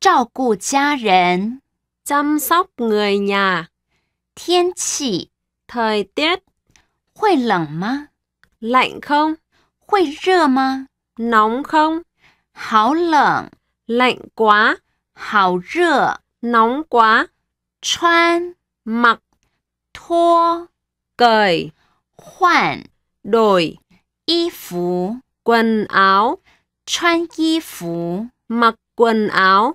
照顾家人, chăm sóc người nhà. 天气, thời tiết. 会冷吗? Lạnh không? 会热吗? Nóng không? 好冷, lạnh quá. 好热, nóng quá. mặc. 脱, cởi. 换, quần áo. mặc quần áo.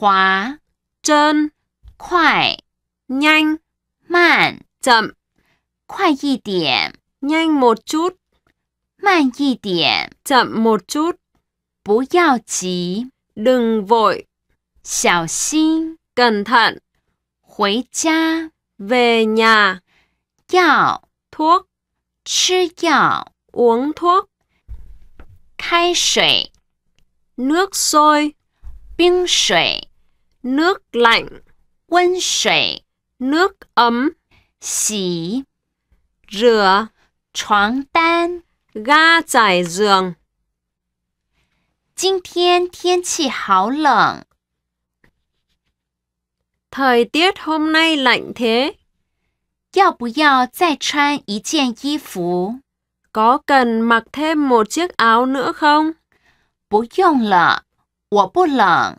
hóa chân khoải nhanh mạn chậm khoai y điểm nhanh một chút mạn y điểm chậm một chút bú yào chí đừng vội xảo xin cẩn thận Huế cha về nhà Yào thuốc Chứ yào uống thuốc Khai sủy nước sôi 冰水 nước lạnh, quân sủy, nước ấm, xỉ, rửa, choáng tan, ga trải giường. thời tiết hôm nay lạnh thế. có cần mặc thêm một chiếc áo nữa không? 不用了，我不冷。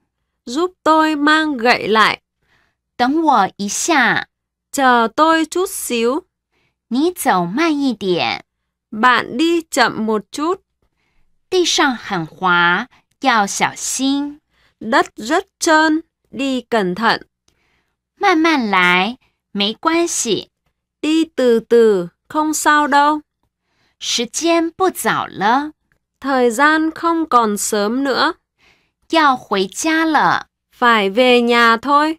giúp tôi mang gậy lại. 等我一下。chờ tôi chút xíu. Bạn đi chậm một chút. Đất rất trơn, đi cẩn thận. 慢慢来，没关系。đi từ từ, không sao đâu. Thời gian không còn sớm nữa. 要回家了，phải về nhà thôi。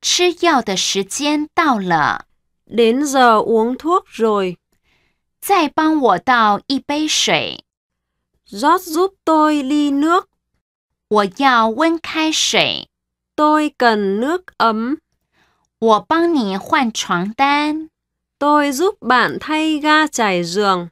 吃药的时间到了，đến giờ uống thuốc rồi。再帮我倒一杯水，rót giúp tôi ly nước。我要温开水，tôi cần nước ấm。我帮你换床单，tôi giúp bạn thay ga trải giường。